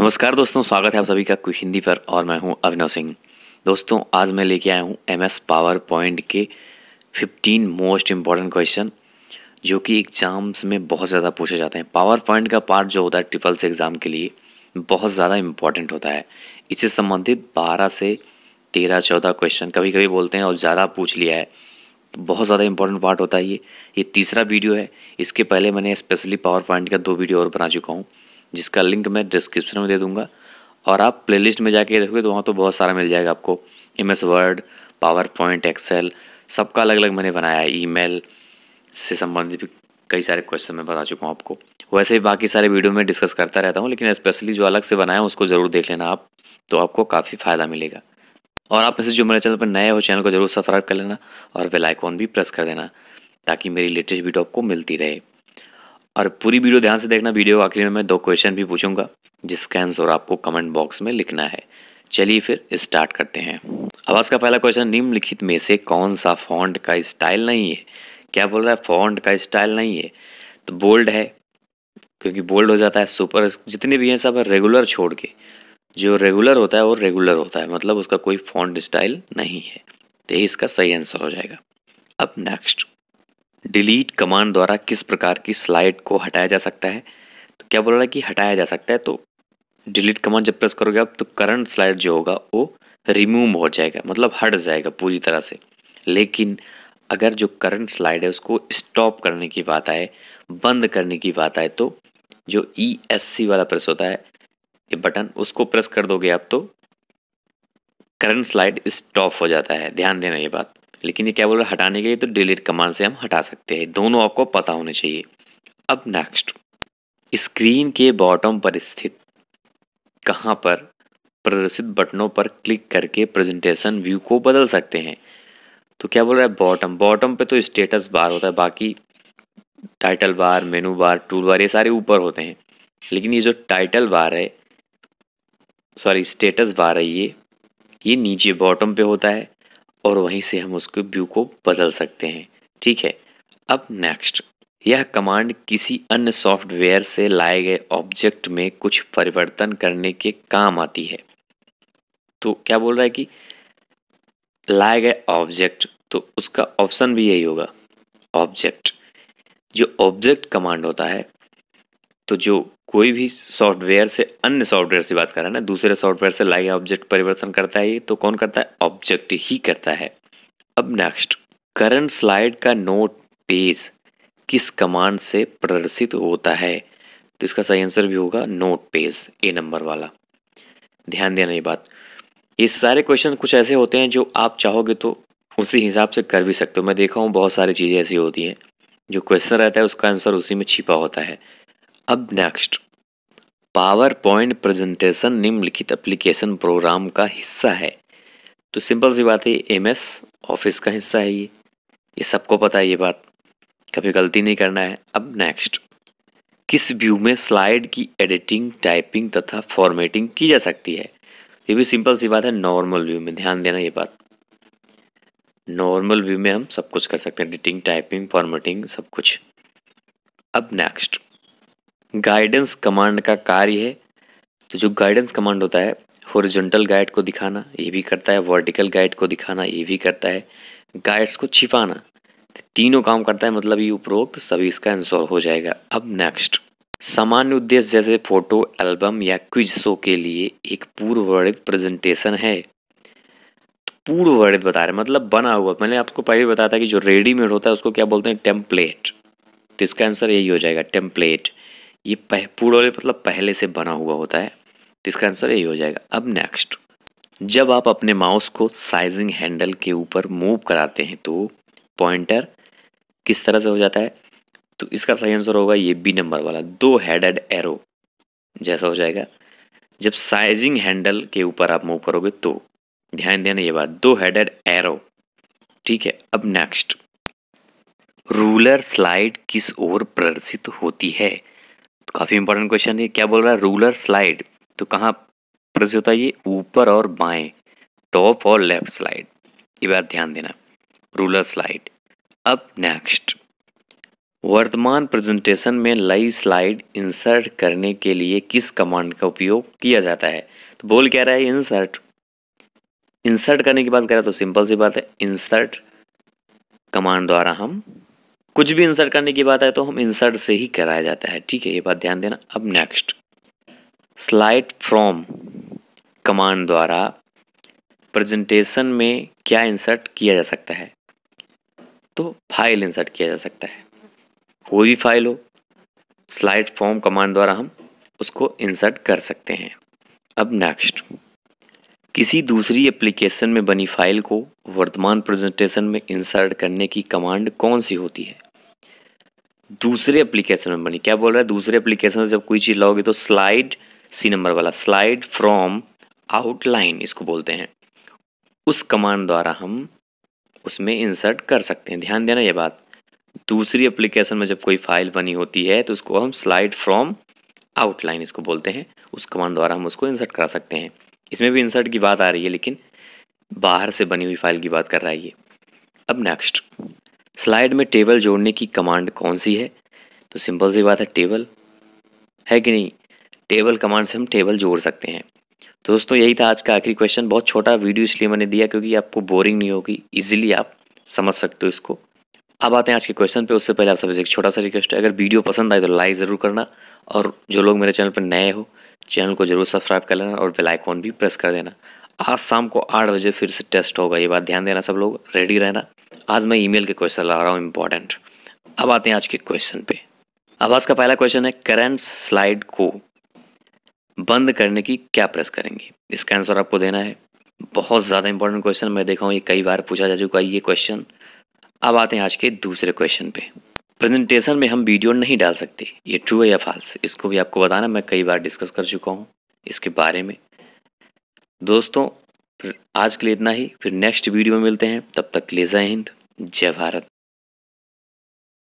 नमस्कार दोस्तों स्वागत है आप सभी का क्विक हिंदी पर और मैं हूं अभिनव सिंह दोस्तों आज मैं लेके आया हूं एमएस पावर पॉइंट के 15 मोस्ट इम्पॉर्टेंट क्वेश्चन जो कि एग्ज़ाम्स में बहुत ज़्यादा पूछे जाते हैं पावर पॉइंट का पार्ट जो होता है ट्रिपल्स एग्ज़ाम के लिए बहुत ज़्यादा इम्पॉर्टेंट होता है इससे संबंधित बारह से तेरह चौदह क्वेश्चन कभी कभी बोलते हैं और ज़्यादा पूछ लिया है तो बहुत ज़्यादा इंपॉर्टेंट पार्ट होता है ये ये तीसरा वीडियो है इसके पहले मैंने स्पेशली पावर पॉइंट का दो वीडियो और बना चुका हूँ जिसका लिंक मैं डिस्क्रिप्शन में दे दूँगा और आप प्लेलिस्ट में जाके देखोगे तो वहाँ तो बहुत सारा मिल जाएगा आपको M S Word PowerPoint Excel सबका अलग अलग मैंने बनाया है ईमेल से संबंधित भी कई सारे क्वेश्चन मैं बता चुका हूँ आपको वैसे ही बाकी सारे वीडियो में डिस्कस करता रहता हूँ लेकिन स्पेशली जो अलग से बनाया उसको ज़रूर देख लेना आप तो आपको काफ़ी फ़ायदा मिलेगा और आप में जो मेरे चैनल पर नए हो चैनल को जरूर सब्सक्राइब कर लेना और बेल आइकॉन भी प्रेस कर देना ताकि मेरी लेटेस्ट वीडियो आपको मिलती रहे और पूरी वीडियो ध्यान से देखना वीडियो आखिर में मैं दो क्वेश्चन भी पूछूंगा जिसका आंसर आपको कमेंट बॉक्स में लिखना है चलिए फिर स्टार्ट करते हैं आवाज़ का पहला क्वेश्चन निम्नलिखित में से कौन सा फॉन्ट का स्टाइल नहीं है क्या बोल रहा है फॉन्ट का स्टाइल नहीं है तो बोल्ड है क्योंकि बोल्ड हो जाता है सुपर जितने भी हैं सब रेगुलर छोड़ के जो रेगुलर होता है वो रेगुलर होता है मतलब उसका कोई फॉन्ट स्टाइल नहीं है तो यही इसका सही आंसर हो जाएगा अब नेक्स्ट डिलीट कमांड द्वारा किस प्रकार की स्लाइड को हटाया जा सकता है तो क्या बोल रहा है कि हटाया जा सकता है तो डिलीट कमांड जब प्रेस करोगे आप तो करंट स्लाइड जो होगा वो रिमूव हो जाएगा मतलब हट जाएगा पूरी तरह से लेकिन अगर जो करंट स्लाइड है उसको स्टॉप करने की बात आए बंद करने की बात आए तो जो ई एस सी वाला प्रेस होता है ये बटन उसको प्रेस कर दोगे आप तो करंट स्लाइड स्टॉप हो जाता है ध्यान देना ये बात लेकिन ये क्या बोल हैं हटाने के लिए तो डिलीट कमांड से हम हटा सकते हैं दोनों आपको पता होने चाहिए अब नेक्स्ट स्क्रीन के बॉटम पर स्थित कहाँ पर प्रदर्शित बटनों पर क्लिक करके प्रेजेंटेशन व्यू को बदल सकते हैं तो क्या बोल रहा है बॉटम बॉटम पे तो स्टेटस बार होता है बाकी टाइटल बार मेनू बार टूल बार ये सारे ऊपर होते हैं लेकिन ये जो टाइटल बार है सॉरी स्टेटस बार है ये ये नीचे बॉटम पे होता है और वहीं से हम उसके व्यू को बदल सकते हैं ठीक है अब नेक्स्ट यह कमांड किसी अन्य सॉफ्टवेयर से लाए गए ऑब्जेक्ट में कुछ परिवर्तन करने के काम आती है तो क्या बोल रहा है कि लाए गए ऑब्जेक्ट तो उसका ऑप्शन भी यही होगा ऑब्जेक्ट जो ऑब्जेक्ट कमांड होता है तो जो कोई भी सॉफ्टवेयर से अन्य सॉफ्टवेयर से बात कर रहा है ना दूसरे सॉफ्टवेयर से लाइव ऑब्जेक्ट परिवर्तन करता है तो कौन करता है ऑब्जेक्ट ही करता है अब नेक्स्ट करंट स्लाइड का नोट पेज किस कमांड से प्रदर्शित होता है तो इसका सही आंसर भी होगा नोट पेज ए नंबर वाला ध्यान देना ये बात ये सारे क्वेश्चन कुछ ऐसे होते हैं जो आप चाहोगे तो उसी हिसाब से कर भी सकते हो मैं देखा हूँ बहुत सारी चीज़ें ऐसी होती हैं जो क्वेश्चन रहता है उसका आंसर उसी में छिपा होता है अब नेक्स्ट पावर पॉइंट प्रेजेंटेशन निम्नलिखित एप्लीकेशन प्रोग्राम का हिस्सा है तो सिंपल सी बात है एम एस ऑफिस का हिस्सा है ये ये सबको पता है ये बात कभी गलती नहीं करना है अब नेक्स्ट किस व्यू में स्लाइड की एडिटिंग टाइपिंग तथा फॉर्मेटिंग की जा सकती है ये भी सिंपल सी बात है नॉर्मल व्यू में ध्यान देना ये बात नॉर्मल व्यू में हम सब कुछ कर सकते हैं एडिटिंग टाइपिंग फॉर्मेटिंग सब कुछ अब नेक्स्ट गाइडेंस कमांड का कार्य है तो जो गाइडेंस कमांड होता है हॉरिजॉन्टल गाइड को दिखाना ये भी करता है वर्टिकल गाइड को दिखाना ये भी करता है गाइड्स को छिपाना तीनों काम करता है मतलब ये उपरोक्त सभी इसका आंसर हो जाएगा अब नेक्स्ट सामान्य उद्देश्य जैसे फोटो एल्बम या क्विज शो के लिए एक वर्णित प्रेजेंटेशन है तो वर्णित बता रहे मतलब बना हुआ मैंने आपको पहले बताया था कि जो रेडीमेड होता है उसको क्या बोलते हैं टेम्पलेट तो इसका आंसर यही हो जाएगा टेम्पलेट ये पह पूर्णवलित मतलब पहले से बना हुआ होता है तो इसका आंसर यही हो जाएगा अब नेक्स्ट जब आप अपने माउस को साइजिंग हैंडल के ऊपर मूव कराते हैं तो पॉइंटर किस तरह से हो जाता है तो इसका सही आंसर होगा ये बी नंबर वाला दो हेडेड एरो जैसा हो जाएगा जब साइजिंग हैंडल के ऊपर आप मूव करोगे तो ध्यान देना ये बात दो हेडेड एरो ठीक है अब नेक्स्ट रूलर स्लाइड किस ओर प्रदर्शित होती है काफ़ी इंपॉर्टेंट क्वेश्चन है क्या बोल रहा है रूलर स्लाइड तो कहाँ प्रेस होता है ये ऊपर और बाएं टॉप और लेफ्ट स्लाइड ये बात ध्यान देना रूलर स्लाइड अब नेक्स्ट वर्तमान प्रेजेंटेशन में नई स्लाइड इंसर्ट करने के लिए किस कमांड का उपयोग किया जाता है तो बोल क्या रहा है इंसर्ट इंसर्ट करने की बात करें तो सिंपल सी बात है इंसर्ट कमांड द्वारा हम कुछ भी इंसर्ट करने की बात है तो हम इंसर्ट से ही कराया जाता है ठीक है ये बात ध्यान देना अब नेक्स्ट स्लाइड फ्रॉम कमांड द्वारा प्रेजेंटेशन में क्या इंसर्ट किया जा सकता है तो फाइल इंसर्ट किया जा सकता है कोई भी फाइल हो स्लाइड फॉर्म कमांड द्वारा हम उसको इंसर्ट कर सकते हैं अब नेक्स्ट किसी दूसरी एप्लीकेशन में बनी फाइल को वर्तमान प्रेजेंटेशन में इंसर्ट करने की कमांड कौन सी होती है दूसरे एप्लीकेशन में बनी क्या बोल रहा है दूसरे एप्लीकेशन से जब कोई चीज़ लाओगे तो स्लाइड सी नंबर वाला स्लाइड फ्रॉम आउटलाइन इसको बोलते हैं उस कमांड द्वारा हम उसमें इंसर्ट कर सकते हैं ध्यान देना ये बात दूसरी एप्लीकेशन में जब कोई फाइल बनी होती है तो उसको हम स्लाइड फ्रॉम आउटलाइन इसको बोलते हैं उस कमांड द्वारा हम उसको इंसर्ट करा सकते हैं इसमें भी इंसर्ट की बात आ रही है लेकिन बाहर से बनी हुई फाइल की बात कर रहा है ये अब नेक्स्ट स्लाइड में टेबल जोड़ने की कमांड कौन सी है तो सिंपल सी बात है टेबल है कि नहीं टेबल कमांड से हम टेबल जोड़ सकते हैं तो दोस्तों यही था आज का आखिरी क्वेश्चन बहुत छोटा वीडियो इसलिए मैंने दिया क्योंकि आपको बोरिंग नहीं होगी इजीली आप समझ सकते हो इसको अब आते हैं आज के क्वेश्चन पे उससे पहले आप सबसे एक छोटा सा रिक्वेस्ट है अगर वीडियो पसंद आए तो लाइक ज़रूर करना और जो लोग मेरे चैनल पर नए हो चैनल को जरूर सब्सक्राइब कर लेना और बेल आइकॉन भी प्रेस कर देना आज शाम को आठ बजे फिर से टेस्ट होगा ये बात ध्यान देना सब लोग रेडी रहना आज मैं ईमेल के क्वेश्चन ला रहा हूँ इम्पोर्टेंट अब आते हैं आज के क्वेश्चन पे अब आज का पहला क्वेश्चन है करंट स्लाइड को बंद करने की क्या प्रेस करेंगे इसका आंसर आपको देना है बहुत ज़्यादा इंपॉर्टेंट क्वेश्चन मैं देखा हूँ ये कई बार पूछा जा चुका है ये क्वेश्चन अब आते हैं आज के दूसरे क्वेश्चन पे प्रेजेंटेशन में हम वीडियो नहीं डाल सकते ये ट्रू है या फॉल्स इसको भी आपको बताना मैं कई बार डिस्कस कर चुका हूँ इसके बारे में दोस्तों आज के लिए इतना ही फिर नेक्स्ट वीडियो में मिलते हैं तब तक के लिए जय हिंद जय भारत